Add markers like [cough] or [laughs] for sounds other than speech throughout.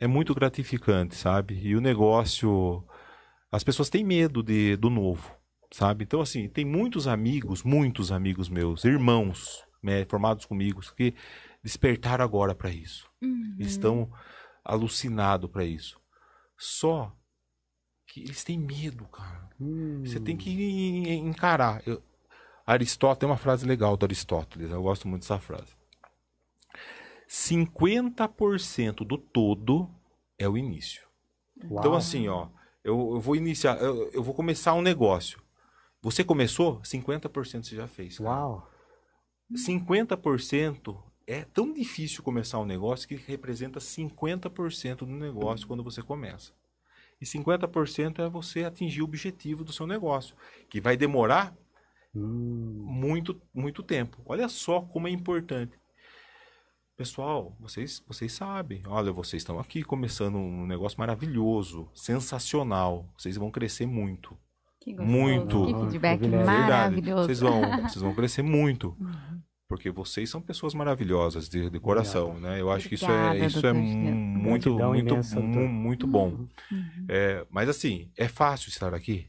é muito gratificante, sabe? E o negócio. As pessoas têm medo de, do novo, sabe? Então, assim, tem muitos amigos, muitos amigos meus, irmãos né, formados comigo, que despertaram agora para isso. Uhum. Estão alucinados para isso. Só que eles têm medo, cara. Uhum. Você tem que hum. encarar. Eu... Aristóteles, tem uma frase legal do Aristóteles, eu gosto muito dessa frase. 50% do todo é o início. Uau. Então, assim, ó, eu, eu vou iniciar, eu, eu, vou começar um negócio. Você começou, 50% você já fez. Cara. Uau! 50% é tão difícil começar um negócio que representa 50% do negócio quando você começa. E 50% é você atingir o objetivo do seu negócio, que vai demorar hum. muito, muito tempo. Olha só como é importante. Pessoal, vocês, vocês sabem. Olha, vocês estão aqui começando um negócio maravilhoso, sensacional. Vocês vão crescer muito. Que gostoso. muito. Que feedback é maravilhoso. Vocês vão, [laughs] vocês vão crescer muito. Uhum. Porque vocês são pessoas maravilhosas de, de coração, né? Eu acho Obrigada, que isso é, isso é muito, muito, muito, muito bom. Uhum. É, mas assim, é fácil estar aqui?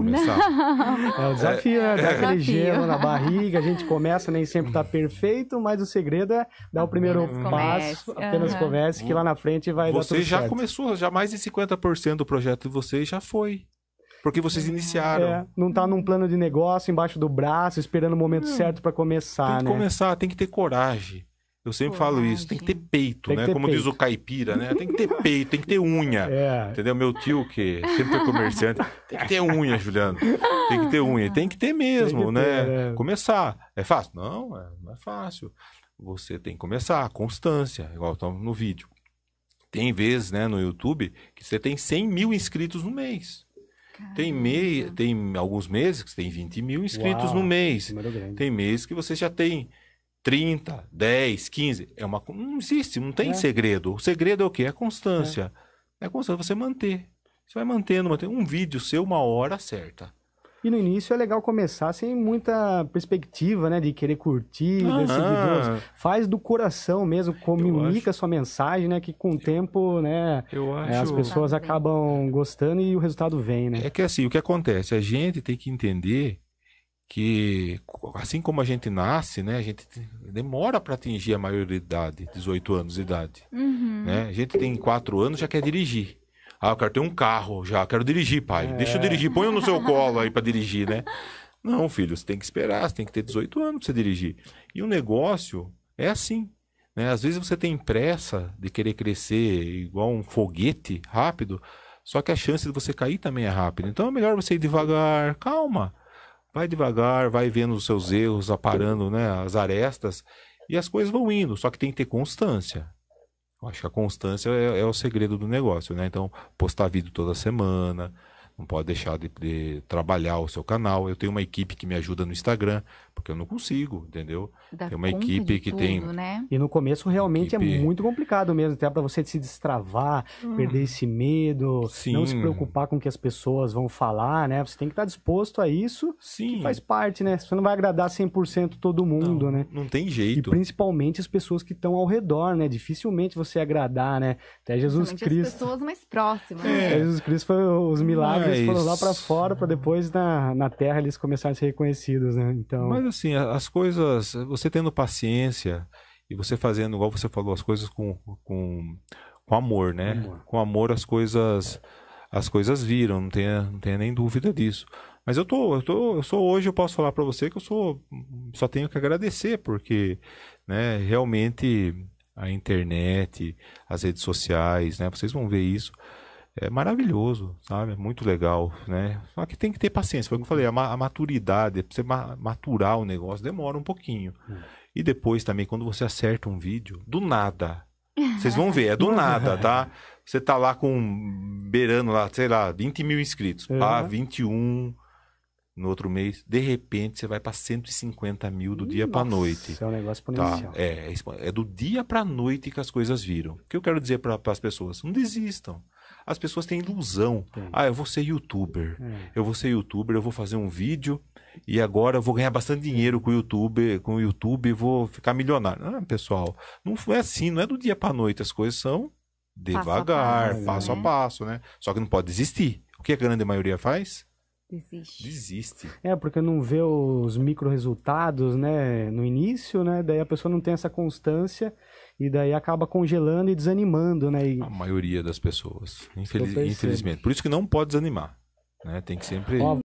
começar. Não. [laughs] É o desafio, né? Dá é. aquele gelo na barriga, a gente começa, nem sempre está perfeito, mas o segredo é dar o primeiro apenas passo, comece. apenas uhum. comece, que lá na frente vai você dar Você já certo. começou, já mais de 50% do projeto de vocês já foi. Porque vocês é. iniciaram. É, não tá num plano de negócio embaixo do braço, esperando o momento certo para começar, tem que né? começar, tem que ter coragem. Eu sempre falo isso, tem que ter peito, tem né? Ter Como peito. diz o caipira, né? Tem que ter peito, tem que ter unha. [laughs] É. Entendeu? Meu tio, que sempre foi comerciante, tem que ter unha, Juliano. Tem que ter unha. Tem que ter mesmo, que né? é. Começar. É fácil? Não, é, não é fácil. Você tem que começar, constância, igual estamos no vídeo. Tem vezes, né, no YouTube, que você tem 100 mil inscritos no mês. Tem, mei, tem alguns meses que você tem 20 mil inscritos Uau, no mês. Tem meses que você já tem 30, 10, 15. É uma, não existe, não tem é. segredo. O segredo é o quê? É a constância. É, é a constância, você manter. Você vai mantendo, mantendo um vídeo seu uma hora certa. E no início é legal começar sem muita perspectiva, né? De querer curtir, ah. de Faz do coração mesmo, comunica acho... sua mensagem, né? Que com o tempo, né? É, acho... as pessoas acabam gostando e o resultado vem, né? É que assim, o que acontece? A gente tem que entender que assim como a gente nasce, né, a gente demora para atingir a maioridade, 18 anos de idade. Uhum. Né? A gente tem 4 anos já quer dirigir. Ah, eu quero ter um carro já, quero dirigir, pai. É. Deixa eu dirigir, põe no seu colo aí para dirigir, né? Não, filho, você tem que esperar, você tem que ter 18 anos para você dirigir. E o negócio é assim. Né? Às vezes você tem pressa de querer crescer igual um foguete rápido, só que a chance de você cair também é rápida. Então é melhor você ir devagar, calma vai devagar, vai vendo os seus erros, aparando né, as arestas e as coisas vão indo. Só que tem que ter constância. Eu acho que a constância é, é o segredo do negócio, né? Então, postar vídeo toda semana, não pode deixar de, de, trabalhar o seu canal. Eu tenho uma equipe que me ajuda no Instagram, porque eu não consigo, entendeu? Dá tem uma equipe que tudo, tem. Né? E no começo realmente é equipe... é muito complicado mesmo, até para você se destravar, hum. perder esse medo, Sim. não se preocupar com o que as pessoas vão falar, né? Você tem que estar disposto a isso, Sim. que faz parte, né? Você não vai agradar 100% todo mundo, não, né? Não tem jeito. E principalmente as pessoas que estão ao redor, né? Dificilmente você agradar, né? Até Jesus Cristo. as pessoas mais próximas. É. Jesus Cristo foi os milagres eles é foram lá para fora para depois na, na Terra eles começarem a ser reconhecidos, né? Então... Mas assim, as coisas, você tendo paciência e você fazendo, igual você falou, as coisas com, com, com amor, né? Amor. Com amor as coisas as coisas viram, não tenha, não tenha nem dúvida disso. Mas eu tô, eu tô, eu sou hoje eu posso falar para você que eu sou só tenho que agradecer porque, né, realmente a internet, as redes sociais, né, vocês vão ver isso é maravilhoso, sabe? É muito legal, né? Só que tem que ter paciência. Foi o que eu falei, a, ma a maturidade, pra você ma maturar o negócio, demora um pouquinho. Hum. E depois também, quando você acerta um vídeo, do nada. [laughs] Vocês vão ver, é do nada, tá? Você tá lá com, beirando lá, sei lá, 20 mil inscritos. É. Pá, 21 no outro mês, de repente você vai para 150 mil do dia para noite. Isso é um negócio tá? exponencial. Tá? É, é do dia para noite que as coisas viram. O que eu quero dizer para as pessoas? Não desistam as pessoas têm ilusão. Sim. Hum. Ah, eu vou ser youtuber. Hum. Eu vou ser youtuber, eu vou fazer um vídeo e agora eu vou ganhar bastante dinheiro com o YouTube, com o YouTube vou ficar milionário. Ah, pessoal, não é assim, não é do dia para noite, as coisas são devagar, passo a passo, passo, né? a passo, né? Só que não pode desistir. O que a grande maioria faz? Desiste. Desiste. É, porque não vê os micro resultados, né, no início, né? Daí a pessoa não tem essa constância e daí acaba congelando e desanimando, né? E... A maioria das pessoas, infeliz... infelizmente. Por isso que não pode desanimar, né? Tem que sempre...